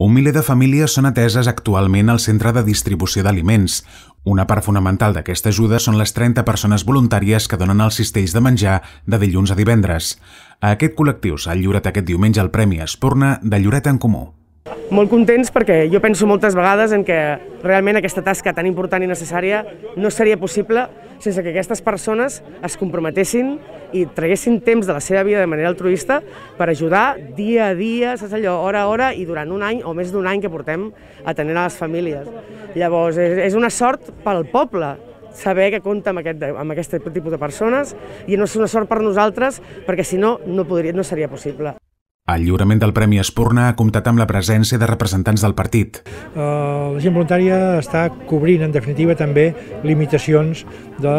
Un miler de famílies són ateses actualment al Centre de Distribució d'Aliments. Una part fonamental d'aquesta ajuda són les 30 persones voluntàries que donen els cistells de menjar de dilluns a divendres. A aquest col·lectiu s'ha lliurat aquest diumenge el Premi Espurna de Lloret en Comú molt contents perquè jo penso moltes vegades en que realment aquesta tasca tan important i necessària no seria possible sense que aquestes persones es comprometessin i traguessin temps de la seva vida de manera altruista per ajudar dia a dia, saps allò, hora a hora i durant un any o més d'un any que portem atenent a les famílies. Llavors, és una sort pel poble saber que compta amb aquest, amb aquest tipus de persones i no és una sort per nosaltres perquè si no, no, podria, no seria possible. El lliurament del Premi Espurna ha comptat amb la presència de representants del partit. Eh, la gent voluntària està cobrint, en definitiva, també limitacions de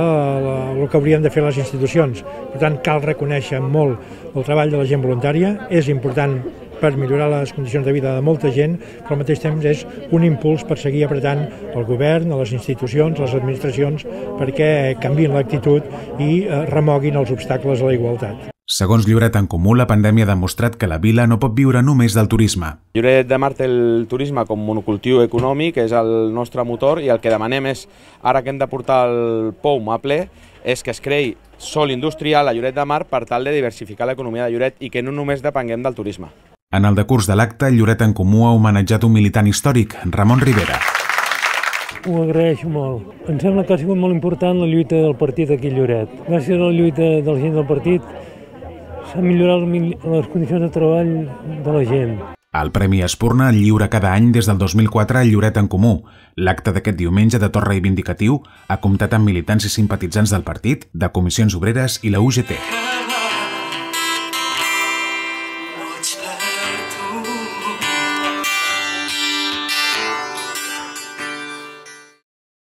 que haurien de fer les institucions. Per tant, cal reconèixer molt el treball de la gent voluntària. És important per millorar les condicions de vida de molta gent, però al mateix temps és un impuls per seguir apretant el govern, les institucions, les administracions, perquè canvin l'actitud i eh, remoguin els obstacles a la igualtat. Segons Lloret en Comú, la pandèmia ha demostrat que la vila no pot viure només del turisme. Lloret de Mar té el turisme com monocultiu econòmic, és el nostre motor, i el que demanem és, ara que hem de portar el pou a ple, és que es creï sol industrial a Lloret de Mar per tal de diversificar l'economia de Lloret i que no només depenguem del turisme. En el decurs de l'acte, Lloret en Comú ha homenatjat un militant històric, Ramon Rivera. Ho agraeixo molt. Em sembla que ha sigut molt important la lluita del partit aquí a Lloret. Gràcies a la lluita de la gent del partit s'han millorat les condicions de treball de la gent. El Premi Espurna el lliura cada any des del 2004 a Lloret en Comú. L'acte d'aquest diumenge de torn reivindicatiu ha comptat amb militants i simpatitzants del partit, de comissions obreres i la UGT.